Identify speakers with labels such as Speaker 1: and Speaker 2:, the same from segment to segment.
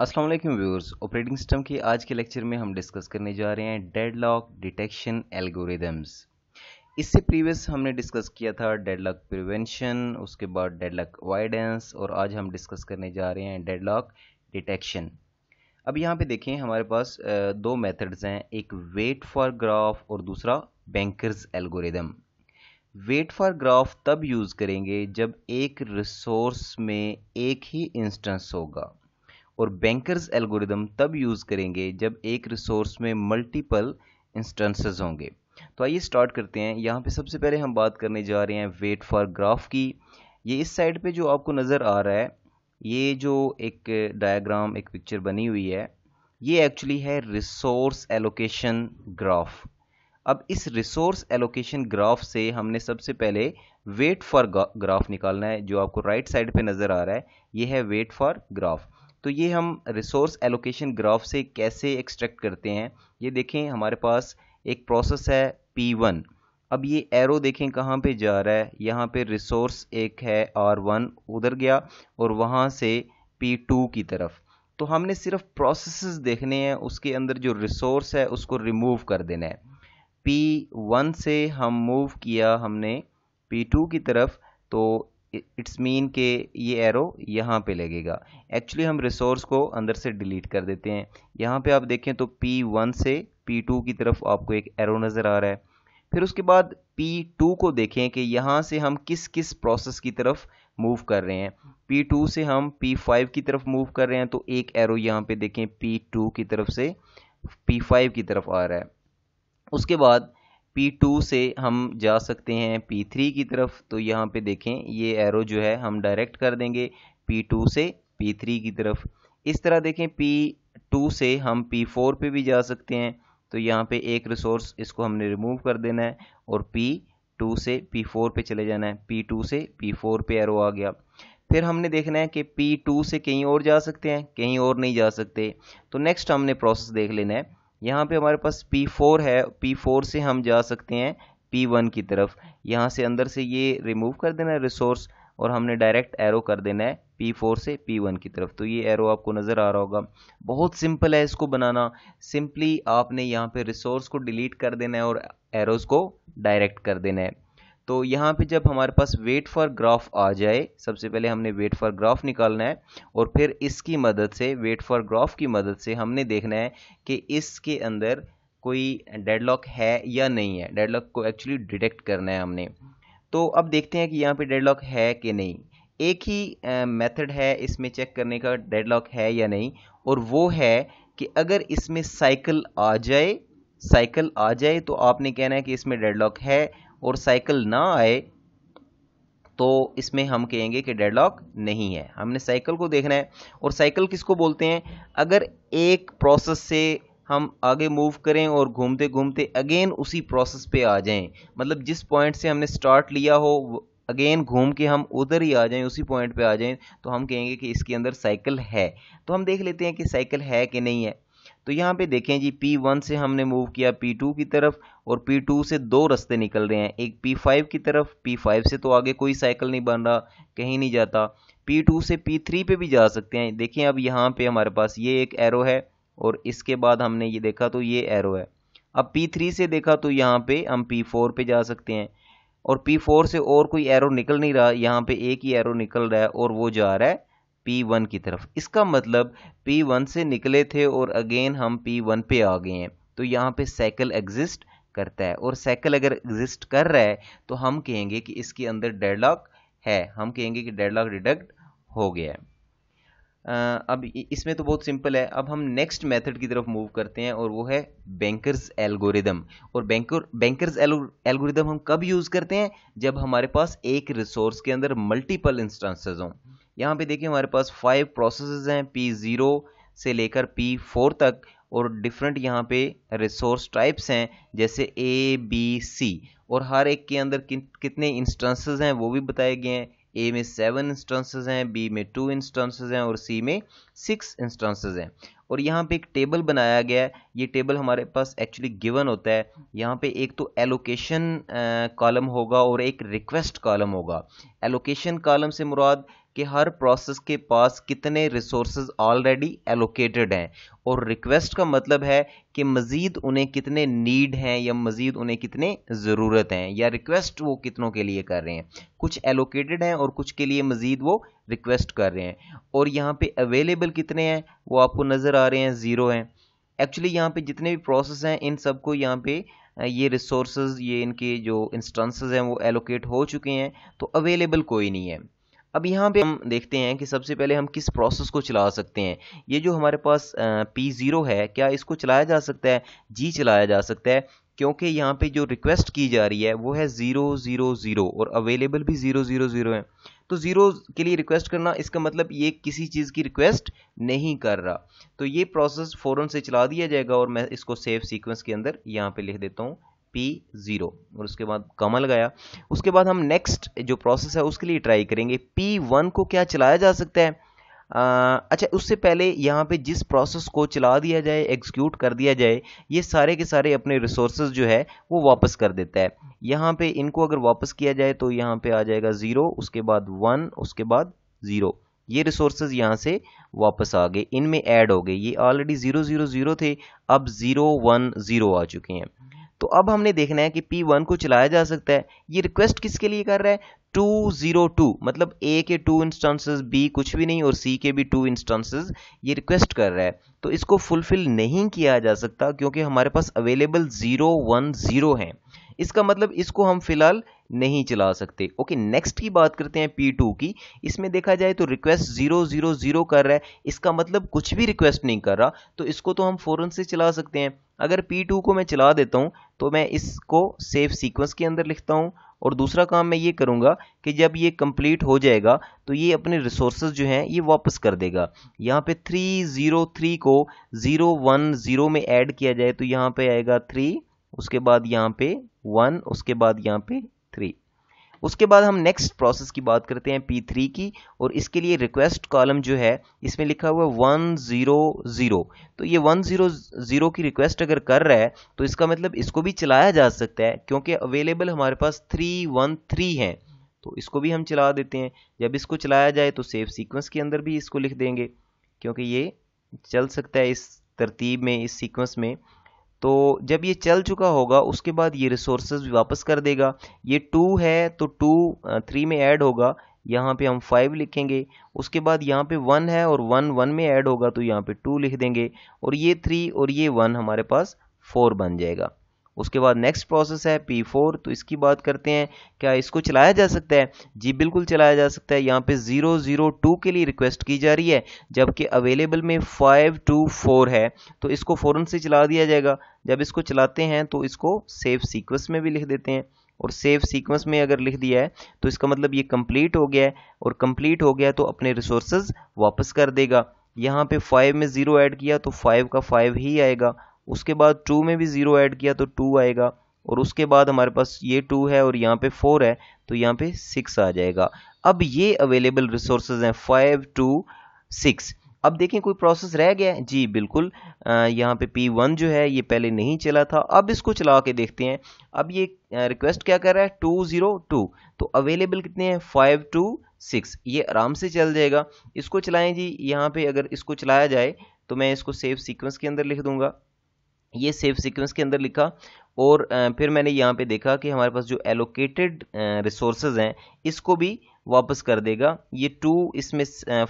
Speaker 1: अस्सलाम वालेकुम viewers operating system के आज के लेक्चर में हम डिस्कस करने जा रहे हैं डेडलॉक डिटेक्शन एल्गोरिदम्स इससे प्रीवियस हमने डिस्कस किया था डेडलॉक प्रिवेंशन उसके बाद डेडलॉक अवॉइडेंस और आज हम डिस्कस करने जा रहे हैं डेडलॉक डिटेक्शन अब यहाँ पे देखें हमारे पास दो मेथड्स हैं एक वेट फॉर ग्राफ और दूसरा banker's algorithm wait for graph तब यूज़ करेंगे जब एक रिसोर्स में एक ही इंस्टेंस होगा और बैंकर्स एल्गोरिदम तब यूज़ करेंगे जब एक रिसोर्स में मल्टीपल इंस्टेंसेस होंगे तो आइए स्टार्ट करते हैं यहाँ पे सबसे पहले हम बात करने जा रहे हैं वेट फॉर ग्राफ की ये इस साइड पे जो आपको नज़र आ रहा है ये जो एक डायग्राम एक पिक्चर बनी हुई है ये एक्चुअली है रिसोर्स एलोकेशन ग्राफ अब इस रिसोर्स एलोकेशन ग्राफ से हमने सबसे पहले वेट फॉर ग्राफ निकालना है जो आपको राइट साइड पे नज़र आ रहा है ये है वेट फॉर ग्राफ तो ये हम रिसोर्स एलोकेशन ग्राफ से कैसे एक्सट्रैक्ट करते हैं ये देखें हमारे पास एक प्रोसेस है पी वन अब ये एरो देखें कहाँ पे जा रहा है यहाँ पे रिसोर्स एक है आर वन उधर गया और वहाँ से पी टू की तरफ तो हमने सिर्फ प्रोसेस देखने हैं उसके अंदर जो रिसोर्स है उसको रिमूव कर देना है पी वन से हम मूव किया हमने पी टू की तरफ तो इट्स मीन के ये एरो यहाँ पे लगेगा एक्चुअली हम रिसोर्स को अंदर से डिलीट कर देते हैं यहाँ पे आप देखें तो P1 से P2 की तरफ आपको एक एरो नज़र आ रहा है फिर उसके बाद P2 को देखें कि यहाँ से हम किस किस प्रोसेस की तरफ मूव कर रहे हैं P2 से हम P5 की तरफ मूव कर रहे हैं तो एक एरो यहाँ पे देखें P2 की तरफ से P5 की तरफ आ रहा है उसके बाद P2 से हम जा सकते हैं P3 की तरफ तो यहाँ पे देखें ये एरो जो है हम डायरेक्ट कर देंगे P2 से P3 की तरफ इस तरह देखें P2 से हम P4 पे भी जा सकते हैं तो यहाँ पे एक रिसोर्स इसको हमने रिमूव कर देना है और P2 से P4 पे चले जाना है P2 से P4 पे एरो आ गया फिर हमने देखना है कि P2 से कहीं और जा सकते हैं कहीं और नहीं जा सकते तो नेक्स्ट हमने प्रोसेस देख लेना है यहाँ पे हमारे पास P4 है P4 से हम जा सकते हैं P1 की तरफ यहाँ से अंदर से ये रिमूव कर देना है रिसोर्स और हमने डायरेक्ट एरो कर देना है P4 से P1 की तरफ तो ये एरो आपको नज़र आ रहा होगा बहुत सिंपल है इसको बनाना सिंपली आपने यहाँ पे रिसोर्स को डिलीट कर देना है और एरोज़ को डायरेक्ट कर देना है तो यहाँ पे जब हमारे पास वेट फॉर ग्राफ आ जाए सबसे पहले हमने वेट फॉर ग्राफ निकालना है और फिर इसकी मदद से वेट फॉर ग्राफ की मदद से हमने देखना है कि इसके अंदर कोई डेडलॉक है या नहीं है डेडलॉक को एक्चुअली डिटेक्ट करना है हमने तो अब देखते हैं कि यहाँ पे डेडलॉक है कि नहीं एक ही मेथड है इसमें चेक करने का डेडलॉक है या नहीं और वो है कि अगर इसमें साइकिल आ जाए साइकिल आ जाए तो आपने कहना है कि इसमें डेडलॉक है और साइकिल ना आए तो इसमें हम कहेंगे कि डेडलॉक नहीं है हमने साइकिल को देखना है और साइकिल किसको बोलते हैं अगर एक प्रोसेस से हम आगे मूव करें और घूमते घूमते अगेन उसी प्रोसेस पे आ जाएं मतलब जिस पॉइंट से हमने स्टार्ट लिया हो अगेन घूम के हम उधर ही आ जाएं उसी पॉइंट पे आ जाएं तो हम कहेंगे कि इसके अंदर साइकिल है तो हम देख लेते हैं कि साइकिल है कि नहीं है तो यहाँ पे देखें जी P1 से हमने मूव किया P2 की तरफ और P2 से दो रास्ते निकल रहे हैं एक P5 की तरफ P5 से तो आगे कोई साइकिल नहीं बन रहा कहीं नहीं जाता P2 से P3 पे भी जा सकते हैं देखिए अब यहाँ पे हमारे पास ये एक एरो है और इसके बाद हमने ये देखा तो ये एरो है अब P3 से देखा तो यहाँ पे हम P4 पे जा सकते हैं और P4 से और कोई एरो निकल नहीं रहा यहाँ पे एक ही एरो निकल रहा है और वो जा रहा है P1 की तरफ इसका मतलब P1 से निकले थे और अगेन हम P1 पे आ गए हैं तो यहाँ पे साइकिल एग्जिस्ट करता है और साइकिल अगर एग्जिस्ट कर रहा है तो हम कहेंगे कि इसके अंदर डेडलॉक है हम कहेंगे कि डेडलॉक डिडक्ट हो गया है अब इसमें तो बहुत सिंपल है अब हम नेक्स्ट मेथड की तरफ मूव करते हैं और वो है बैंकर्स एल्गोरिदम और बैंकर बैंकर्स एल्गोरिदम हम कब यूज़ करते हैं जब हमारे पास एक रिसोर्स के अंदर मल्टीपल इंस्टांसेस हों यहाँ पे देखिए हमारे पास फाइव प्रोसेसेस हैं पी ज़ीरो से लेकर पी फोर तक और डिफरेंट यहाँ पे रिसोर्स टाइप्स हैं जैसे ए बी सी और हर एक के अंदर कि, कितने इंस्टेंसेस हैं वो भी बताए गए हैं ए में सेवन इंस्टेंसेस हैं बी में टू इंस्टेंसेस हैं और सी में सिक्स इंस्टेंसेज हैं और यहाँ पे एक टेबल बनाया गया है ये टेबल हमारे पास एक्चुअली गिवन होता है यहाँ पे एक तो एलोकेशन कॉलम होगा और एक रिक्वेस्ट कॉलम होगा एलोकेशन कॉलम से मुराद कि हर प्रोसेस के पास कितने रिसोर्स ऑलरेडी एलोकेटेड हैं और रिक्वेस्ट का मतलब है कि मज़ीद उन्हें कितने नीड हैं या मज़ीद उन्हें कितने ज़रूरत हैं या रिक्वेस्ट वो कितनों के लिए कर रहे हैं कुछ एलोकेटेड हैं और कुछ के लिए मज़ीद वो रिक्वेस्ट कर रहे हैं और यहाँ पे अवेलेबल कितने हैं वो आपको नज़र आ रहे हैं ज़ीरो हैं एक्चुअली यहाँ पे जितने भी प्रोसेस हैं इन सबको यहाँ पे ये रिसोर्स ये इनके जो इंस्टेंसेस हैं वो एलोकेट हो चुके हैं तो अवेलेबल कोई नहीं है अब यहाँ पे हम देखते हैं कि सबसे पहले हम किस प्रोसेस को चला सकते हैं ये जो हमारे पास पी ज़ीरो है क्या इसको चलाया जा सकता है जी चलाया जा सकता है क्योंकि यहाँ पे जो रिक्वेस्ट की जा रही है वो है ज़ीरो ज़ीरो ज़ीरो और अवेलेबल भी ज़ीरो ज़ीरो ज़ीरो है तो ज़ीरो के लिए रिक्वेस्ट करना इसका मतलब ये किसी चीज़ की रिक्वेस्ट नहीं कर रहा तो ये प्रोसेस फ़ौरन से चला दिया जाएगा और मैं इसको सेफ सीक्वेंस के अंदर यहाँ पे लिख देता हूँ पी ज़ीरो और उसके बाद कमल गया उसके बाद हम नेक्स्ट जो प्रोसेस है उसके लिए ट्राई करेंगे पी वन को क्या चलाया जा सकता है अच्छा उससे पहले यहाँ पे जिस प्रोसेस को चला दिया जाए एग्जीक्यूट कर दिया जाए ये सारे के सारे अपने रिसोर्स जो है वो वापस कर देता है यहाँ पे इनको अगर वापस किया जाए तो यहाँ पे आ जाएगा ज़ीरो उसके बाद वन उसके बाद ज़ीरो ये रिसोर्सेज यहाँ से वापस आ गए इनमें ऐड हो गए ये ऑलरेडी ज़ीरो ज़ीरो ज़ीरो थे अब ज़ीरो वन ज़ीरो आ चुके हैं तो अब हमने देखना है कि पी वन को चलाया जा सकता है ये रिक्वेस्ट किसके लिए कर रहा है टू जीरो टू मतलब ए के टू इंस्टेंसेस बी कुछ भी नहीं और सी के भी टू इंस्टेंसेस ये रिक्वेस्ट कर रहा है तो इसको फुलफिल नहीं किया जा सकता क्योंकि हमारे पास अवेलेबल जीरो वन जीरो हैं इसका मतलब इसको हम फिलहाल नहीं चला सकते ओके नेक्स्ट की बात करते हैं पी टू की इसमें देखा जाए तो रिक्वेस्ट जीरो जीरो जीरो कर रहा है इसका मतलब कुछ भी रिक्वेस्ट नहीं कर रहा तो इसको तो हम फ़ौरन से चला सकते हैं अगर पी टू को मैं चला देता हूँ तो मैं इसको सेफ सीक्वेंस के अंदर लिखता हूँ और दूसरा काम मैं ये करूँगा कि जब ये कंप्लीट हो जाएगा तो ये अपने रिसोर्सेज जो हैं ये वापस कर देगा यहाँ पे थ्री ज़ीरो थ्री को ज़ीरो वन ज़ीरो में ऐड किया जाए तो यहाँ पे आएगा थ्री उसके बाद यहाँ पे वन उसके बाद यहाँ पे थ्री उसके बाद हम नेक्स्ट प्रोसेस की बात करते हैं पी थ्री की और इसके लिए रिक्वेस्ट कॉलम जो है इसमें लिखा हुआ वन ज़ीरो ज़ीरो तो ये वन ज़ीरो ज़ीरो की रिक्वेस्ट अगर कर रहा है तो इसका मतलब इसको भी चलाया जा सकता है क्योंकि अवेलेबल हमारे पास थ्री वन थ्री है तो इसको भी हम चला देते हैं जब इसको चलाया जाए तो सेफ सीक्वेंस के अंदर भी इसको लिख देंगे क्योंकि ये चल सकता है इस तरतीब में इस सीक्वेंस में तो जब ये चल चुका होगा उसके बाद ये रिसोर्सेज भी वापस कर देगा ये टू है तो टू थ्री में ऐड होगा यहाँ पे हम फाइव लिखेंगे उसके बाद यहाँ पे वन है और वन वन में ऐड होगा तो यहाँ पे टू लिख देंगे और ये थ्री और ये वन हमारे पास फोर बन जाएगा उसके बाद नेक्स्ट प्रोसेस है पी फोर तो इसकी बात करते हैं क्या इसको चलाया जा सकता है जी बिल्कुल चलाया जा सकता है यहाँ पे ज़ीरो ज़ीरो टू के लिए रिक्वेस्ट की जा रही है जबकि अवेलेबल में फाइव टू फोर है तो इसको फ़ौरन से चला दिया जाएगा जब इसको चलाते हैं तो इसको सेव सीक्वेंस में भी लिख देते हैं और सेव सीक्वेंस में अगर लिख दिया है तो इसका मतलब ये कंप्लीट हो गया है और कंप्लीट हो गया तो अपने रिसोर्सेज वापस कर देगा यहाँ पे फाइव में ज़ीरो ऐड किया तो फाइव का फाइव ही आएगा उसके बाद टू में भी ज़ीरो ऐड किया तो टू आएगा और उसके बाद हमारे पास ये टू है और यहाँ पे फोर है तो यहाँ पे सिक्स आ जाएगा अब ये अवेलेबल रिसोर्सेज हैं फाइव टू सिक्स अब देखें कोई प्रोसेस रह गया है जी बिल्कुल यहाँ पे P1 जो है ये पहले नहीं चला था अब इसको चला के देखते हैं अब ये रिक्वेस्ट क्या कर रहा है टू जीरो टू तो अवेलेबल कितने हैं फाइव टू सिक्स ये आराम से चल जाएगा इसको चलाएं जी यहाँ पे अगर इसको चलाया जाए तो मैं इसको सेफ सीक्वेंस के अंदर लिख दूंगा ये सेफ सीक्वेंस के अंदर लिखा और फिर मैंने यहाँ पे देखा कि हमारे पास जो एलोकेटेड रिसोर्सेज हैं इसको भी वापस कर देगा ये टू इसमें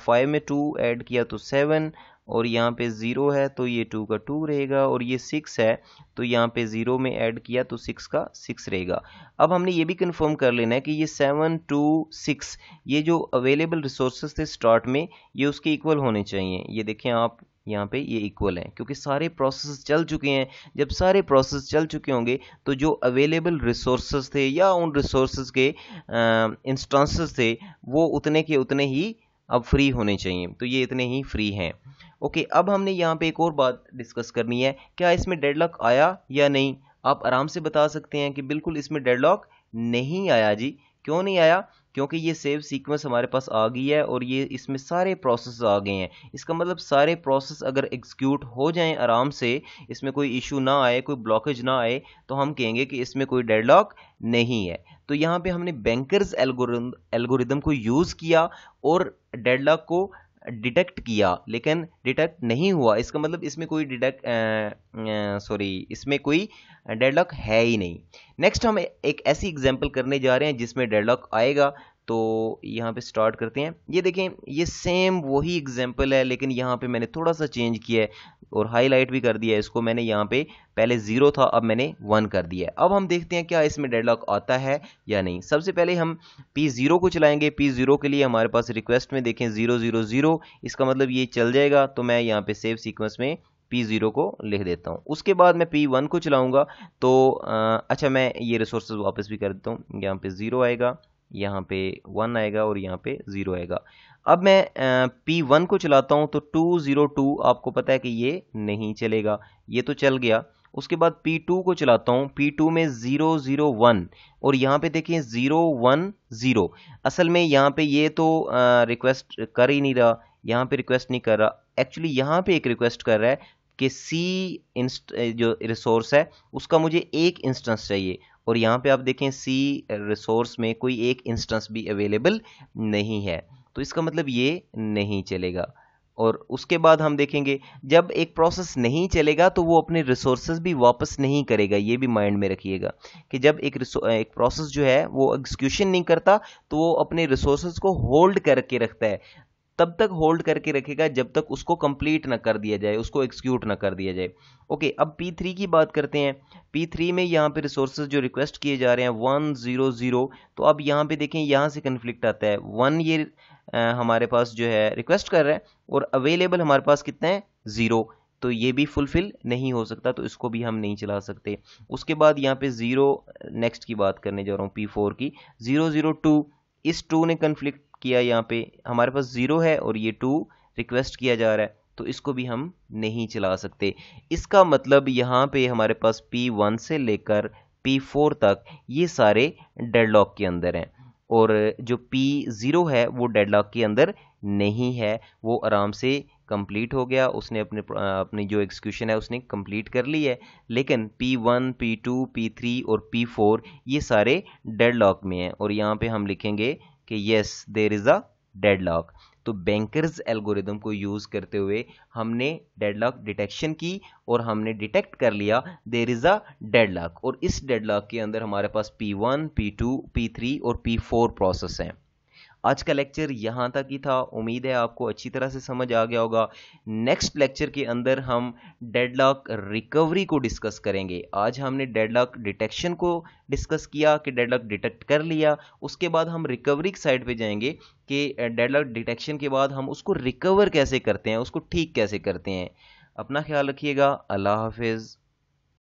Speaker 1: फाइव में टू ऐड किया तो सेवन और यहाँ पे ज़ीरो है तो ये टू का टू रहेगा और ये सिक्स है तो यहाँ पे ज़ीरो में ऐड किया तो सिक्स का सिक्स रहेगा अब हमने ये भी कंफर्म कर लेना है कि ये सेवन टू सिक्स ये जो अवेलेबल रिसोर्सेज थे स्टार्ट में ये उसके इक्वल होने चाहिए ये देखें आप यहाँ पे ये इक्वल है क्योंकि सारे प्रोसेस चल चुके हैं जब सारे प्रोसेस चल चुके होंगे तो जो अवेलेबल रिसोर्सेज थे या उन रिसोर्स के इंस्टांसेस थे वो उतने के उतने ही अब फ्री होने चाहिए तो ये इतने ही फ्री हैं ओके अब हमने यहाँ पे एक और बात डिस्कस करनी है क्या इसमें डेडलॉक आया या नहीं आप आराम से बता सकते हैं कि बिल्कुल इसमें डेडलॉक नहीं आया जी क्यों नहीं आया क्योंकि ये सेव सीक्वेंस हमारे पास आ गई है और ये इसमें सारे प्रोसेस आ गए हैं इसका मतलब सारे प्रोसेस अगर एग्जीक्यूट हो जाएं आराम से इसमें कोई इशू ना आए कोई ब्लॉकेज ना आए तो हम कहेंगे कि इसमें कोई डेडलॉक नहीं है तो यहाँ पे हमने बैंकर्स एल्गोरिदम एल्गोरिदम को यूज़ किया और डेडलॉक को डिटेक्ट किया लेकिन डिटेक्ट नहीं हुआ इसका मतलब इसमें कोई डिटेक्ट सॉरी इसमें कोई डेडलॉक है ही नहीं नेक्स्ट हम एक ऐसी एग्जांपल करने जा रहे हैं जिसमें डेडलॉक आएगा तो यहाँ पे स्टार्ट करते हैं ये देखें ये सेम वही एग्जाम्पल है लेकिन यहाँ पे मैंने थोड़ा सा चेंज किया है और हाईलाइट भी कर दिया इसको मैंने यहाँ पे पहले ज़ीरो था अब मैंने वन कर दिया है अब हम देखते हैं क्या इसमें डेडलॉक आता है या नहीं सबसे पहले हम पी ज़ीरो को चलाएंगे पी ज़ीरो के लिए हमारे पास रिक्वेस्ट में देखें ज़ीरो ज़ीरो ज़ीरो इसका मतलब ये चल जाएगा तो मैं यहाँ पे सेव सीक्वेंस में पी ज़ीरो को लिख देता हूँ उसके बाद मैं पी वन को चलाऊँगा तो आ, अच्छा मैं ये रिसोर्स वापस भी कर देता हूँ यहाँ पे ज़ीरो आएगा यहाँ पे वन आएगा और यहाँ पे ज़ीरो आएगा अब मैं पी वन को चलाता हूँ तो टू ज़ीरो टू आपको पता है कि ये नहीं चलेगा ये तो चल गया उसके बाद पी टू को चलाता हूँ पी टू में ज़ीरो ज़ीरो वन और यहाँ पे देखिए ज़ीरो वन ज़ीरो असल में यहाँ पे ये तो रिक्वेस्ट कर ही नहीं रहा यहाँ पे रिक्वेस्ट नहीं कर रहा एक्चुअली यहाँ पे एक रिक्वेस्ट कर रहा है कि सी जो रिसोर्स है उसका मुझे एक इंस्टेंस चाहिए और यहाँ पे आप देखें सी रिसोर्स में कोई एक इंस्टेंस भी अवेलेबल नहीं है तो इसका मतलब ये नहीं चलेगा और उसके बाद हम देखेंगे जब एक प्रोसेस नहीं चलेगा तो वो अपने रिसोर्सेज भी वापस नहीं करेगा ये भी माइंड में रखिएगा कि जब एक एक प्रोसेस जो है वो एग्जीक्यूशन नहीं करता तो वो अपने रिसोर्सेज को होल्ड करके रखता है तब तक होल्ड करके रखेगा जब तक उसको कंप्लीट ना कर दिया जाए उसको एग्जीक्यूट ना कर दिया जाए ओके अब P3 की बात करते हैं P3 में यहाँ पे रिसोर्सेज जो रिक्वेस्ट किए जा रहे हैं वन ज़ीरो ज़ीरो तो अब यहाँ पे देखें यहाँ से कन्फ्लिक्ट आता है वन ये हमारे पास जो है रिक्वेस्ट कर रहे हैं और अवेलेबल हमारे पास कितने हैं ज़ीरो तो ये भी फुलफिल नहीं हो सकता तो इसको भी हम नहीं चला सकते उसके बाद यहाँ पे ज़ीरो नेक्स्ट की बात करने जा रहा हूँ पी फोर की ज़ीरो ज़ीरो टू इस टू ने कन्फ्लिक्ट किया यहाँ पे हमारे पास ज़ीरो है और ये टू रिक्वेस्ट किया जा रहा है तो इसको भी हम नहीं चला सकते इसका मतलब यहाँ पे हमारे पास पी वन से लेकर पी फोर तक ये सारे डेडलॉक के अंदर हैं और जो पी ज़ीरो है वो डेडलॉक के अंदर नहीं है वो आराम से कंप्लीट हो गया उसने अपने अपनी जो एक्सक्यूशन है उसने कंप्लीट कर ली है लेकिन P1, P2, P3 और P4 ये सारे डेड लॉक में हैं और यहाँ पे हम लिखेंगे कि yes there is a deadlock तो बैंकर्स एल्गोरिदम को यूज़ करते हुए हमने डेडलॉक डिटेक्शन की और हमने डिटेक्ट कर लिया देर इज़ अ डेडलॉक और इस डेडलॉक के अंदर हमारे पास P P one two P three और पी फोर प्रोसेस हैं आज का लेक्चर यहाँ तक ही था उम्मीद है आपको अच्छी तरह से समझ आ गया होगा नेक्स्ट लेक्चर के अंदर हम डेडलॉक रिकवरी को डिस्कस करेंगे आज हमने डेडलॉक डिटेक्शन को डिस्कस किया कि डेडलॉक डिटेक्ट कर लिया उसके बाद हम रिकवरी की साइड पे जाएंगे कि डेडलॉक डिटेक्शन के बाद हम उसको रिकवर कैसे करते हैं उसको ठीक कैसे करते हैं अपना ख्याल रखिएगा अल्लाह हाफिज़